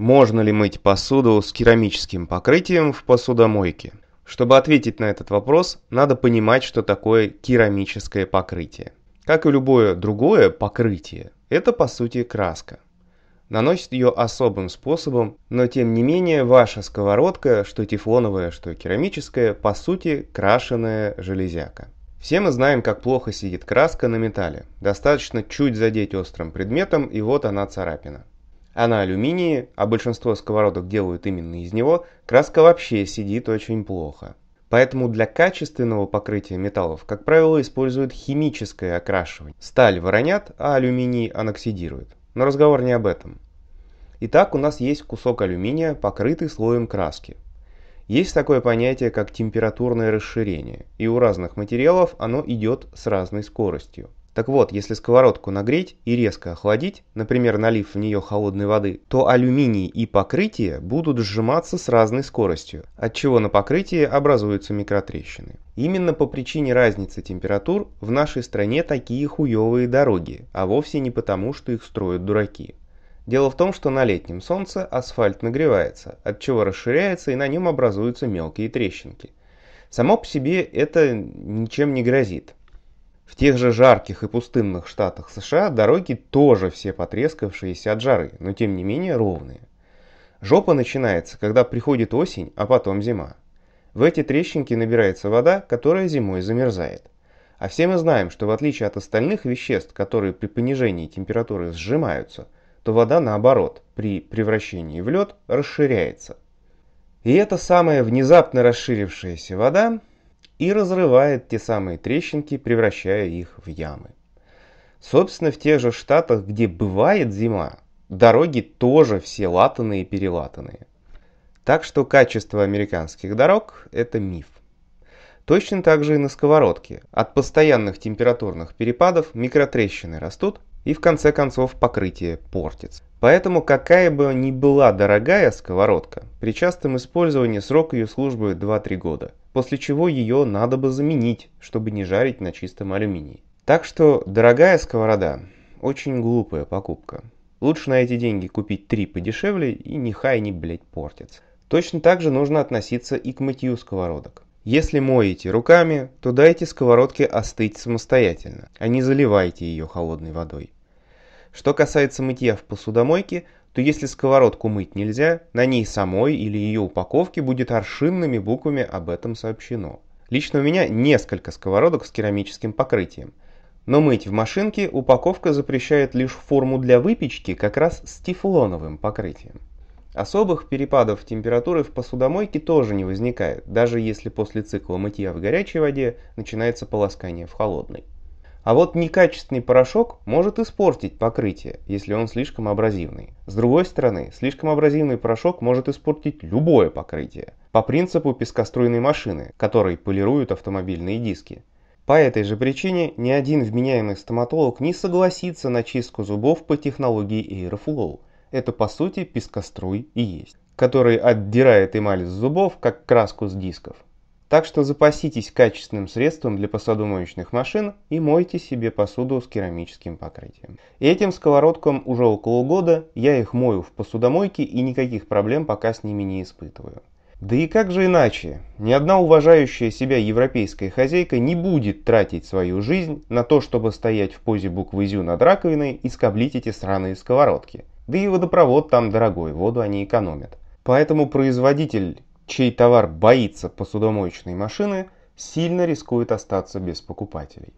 Можно ли мыть посуду с керамическим покрытием в посудомойке? Чтобы ответить на этот вопрос, надо понимать, что такое керамическое покрытие. Как и любое другое покрытие, это по сути краска. Наносит ее особым способом, но тем не менее ваша сковородка, что тефлоновая, что керамическая, по сути крашеная железяка. Все мы знаем, как плохо сидит краска на металле. Достаточно чуть задеть острым предметом, и вот она царапина а на алюминии, а большинство сковородок делают именно из него, краска вообще сидит очень плохо. Поэтому для качественного покрытия металлов, как правило, используют химическое окрашивание. Сталь воронят, а алюминий аноксидирует. Но разговор не об этом. Итак, у нас есть кусок алюминия, покрытый слоем краски. Есть такое понятие, как температурное расширение, и у разных материалов оно идет с разной скоростью. Так вот, если сковородку нагреть и резко охладить, например, налив в нее холодной воды, то алюминий и покрытие будут сжиматься с разной скоростью, отчего на покрытии образуются микротрещины. Именно по причине разницы температур в нашей стране такие хуевые дороги, а вовсе не потому, что их строят дураки. Дело в том, что на летнем солнце асфальт нагревается, отчего расширяется и на нем образуются мелкие трещинки. Само по себе это ничем не грозит, в тех же жарких и пустынных штатах США дороги тоже все потрескавшиеся от жары, но тем не менее ровные. Жопа начинается, когда приходит осень, а потом зима. В эти трещинки набирается вода, которая зимой замерзает. А все мы знаем, что в отличие от остальных веществ, которые при понижении температуры сжимаются, то вода наоборот, при превращении в лед, расширяется. И эта самая внезапно расширившаяся вода и разрывает те самые трещинки, превращая их в ямы. Собственно, в тех же штатах, где бывает зима, дороги тоже все латанные и перелатанные. Так что качество американских дорог – это миф. Точно так же и на сковородке. От постоянных температурных перепадов микротрещины растут, и в конце концов покрытие портится. Поэтому какая бы ни была дорогая сковородка, при частом использовании срок ее службы 2-3 года, после чего ее надо бы заменить, чтобы не жарить на чистом алюминии. Так что дорогая сковорода – очень глупая покупка. Лучше на эти деньги купить три подешевле и нехай они, блядь, портятся. Точно так же нужно относиться и к мытью сковородок. Если моете руками, то дайте сковородке остыть самостоятельно, а не заливайте ее холодной водой. Что касается мытья в посудомойке, то если сковородку мыть нельзя, на ней самой или ее упаковке будет аршинными буквами об этом сообщено. Лично у меня несколько сковородок с керамическим покрытием. Но мыть в машинке упаковка запрещает лишь форму для выпечки как раз с тефлоновым покрытием. Особых перепадов температуры в посудомойке тоже не возникает, даже если после цикла мытья в горячей воде начинается полоскание в холодной. А вот некачественный порошок может испортить покрытие, если он слишком абразивный. С другой стороны, слишком абразивный порошок может испортить любое покрытие, по принципу пескоструйной машины, которой полируют автомобильные диски. По этой же причине ни один вменяемый стоматолог не согласится на чистку зубов по технологии Airflow – это по сути пескоструй и есть, который отдирает эмаль с зубов, как краску с дисков. Так что запаситесь качественным средством для посудомоечных машин и мойте себе посуду с керамическим покрытием. Этим сковородкам уже около года, я их мою в посудомойке и никаких проблем пока с ними не испытываю. Да и как же иначе? Ни одна уважающая себя европейская хозяйка не будет тратить свою жизнь на то, чтобы стоять в позе буквы «зю» над раковиной и скоблить эти сраные сковородки. Да и водопровод там дорогой, воду они экономят. Поэтому производитель, чей товар боится посудомоечной машины, сильно рискует остаться без покупателей.